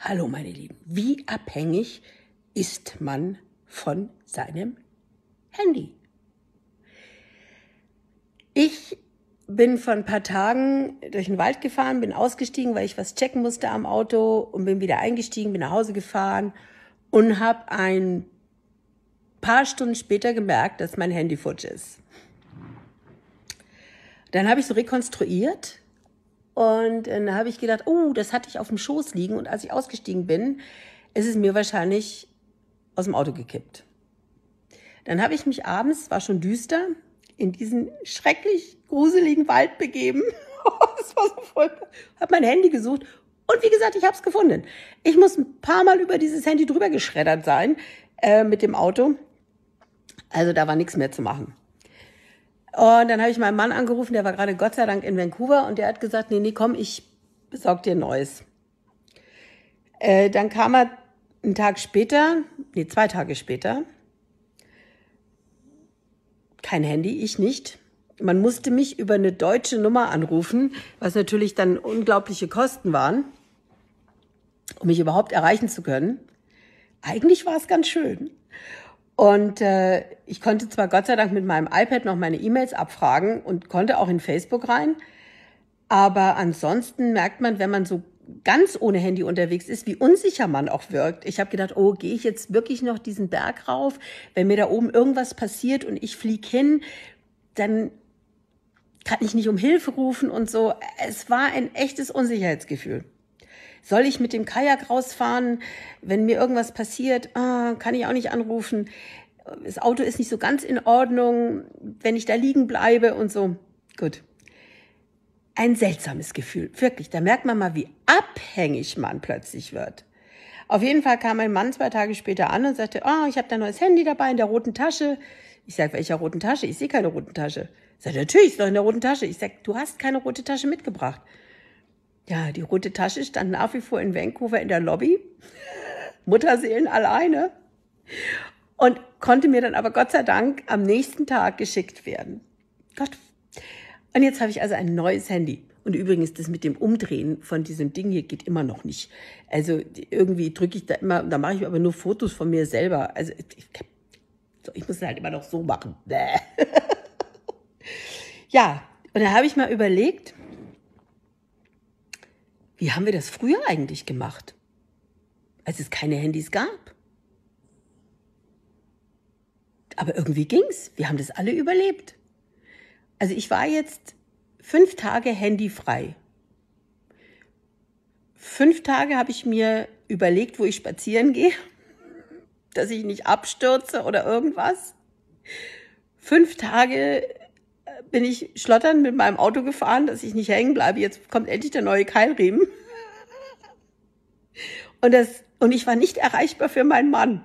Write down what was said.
Hallo meine Lieben, wie abhängig ist man von seinem Handy? Ich bin vor ein paar Tagen durch den Wald gefahren, bin ausgestiegen, weil ich was checken musste am Auto und bin wieder eingestiegen, bin nach Hause gefahren und habe ein paar Stunden später gemerkt, dass mein Handy futsch ist. Dann habe ich so rekonstruiert, und äh, dann habe ich gedacht, oh, das hatte ich auf dem Schoß liegen. Und als ich ausgestiegen bin, ist es mir wahrscheinlich aus dem Auto gekippt. Dann habe ich mich abends, war schon düster, in diesen schrecklich gruseligen Wald begeben. das war so voll. Habe mein Handy gesucht und wie gesagt, ich habe es gefunden. Ich muss ein paar Mal über dieses Handy drüber geschreddert sein äh, mit dem Auto. Also da war nichts mehr zu machen. Und dann habe ich meinen Mann angerufen, der war gerade Gott sei Dank in Vancouver und der hat gesagt, nee, nee, komm, ich besorg dir ein Neues. Äh, dann kam er einen Tag später, nee, zwei Tage später. Kein Handy, ich nicht. Man musste mich über eine deutsche Nummer anrufen, was natürlich dann unglaubliche Kosten waren, um mich überhaupt erreichen zu können. Eigentlich war es ganz schön. Und äh, ich konnte zwar Gott sei Dank mit meinem iPad noch meine E-Mails abfragen und konnte auch in Facebook rein, aber ansonsten merkt man, wenn man so ganz ohne Handy unterwegs ist, wie unsicher man auch wirkt. Ich habe gedacht, oh, gehe ich jetzt wirklich noch diesen Berg rauf? Wenn mir da oben irgendwas passiert und ich flieg hin, dann kann ich nicht um Hilfe rufen und so. Es war ein echtes Unsicherheitsgefühl. Soll ich mit dem Kajak rausfahren, wenn mir irgendwas passiert? Ah, kann ich auch nicht anrufen. Das Auto ist nicht so ganz in Ordnung, wenn ich da liegen bleibe und so. Gut. Ein seltsames Gefühl, wirklich. Da merkt man mal, wie abhängig man plötzlich wird. Auf jeden Fall kam mein Mann zwei Tage später an und sagte, oh, ich habe da neues Handy dabei in der roten Tasche. Ich sage, welcher roten Tasche? Ich sehe keine roten Tasche. Sagt, natürlich ist doch in der roten Tasche. Ich sage, du hast keine rote Tasche mitgebracht. Ja, die rote Tasche stand nach wie vor in Vancouver in der Lobby. Mutterseelen alleine. Und konnte mir dann aber Gott sei Dank am nächsten Tag geschickt werden. Gott. Und jetzt habe ich also ein neues Handy. Und übrigens, das mit dem Umdrehen von diesem Ding hier geht immer noch nicht. Also irgendwie drücke ich da immer, da mache ich aber nur Fotos von mir selber. Also ich, ich muss es halt immer noch so machen. ja, und dann habe ich mal überlegt, wie haben wir das früher eigentlich gemacht, als es keine Handys gab? Aber irgendwie ging's. Wir haben das alle überlebt. Also ich war jetzt fünf Tage handyfrei. Fünf Tage habe ich mir überlegt, wo ich spazieren gehe, dass ich nicht abstürze oder irgendwas. Fünf Tage bin ich schlotternd mit meinem Auto gefahren, dass ich nicht hängen bleibe. Jetzt kommt endlich der neue Keilriemen. Und, das, und ich war nicht erreichbar für meinen Mann.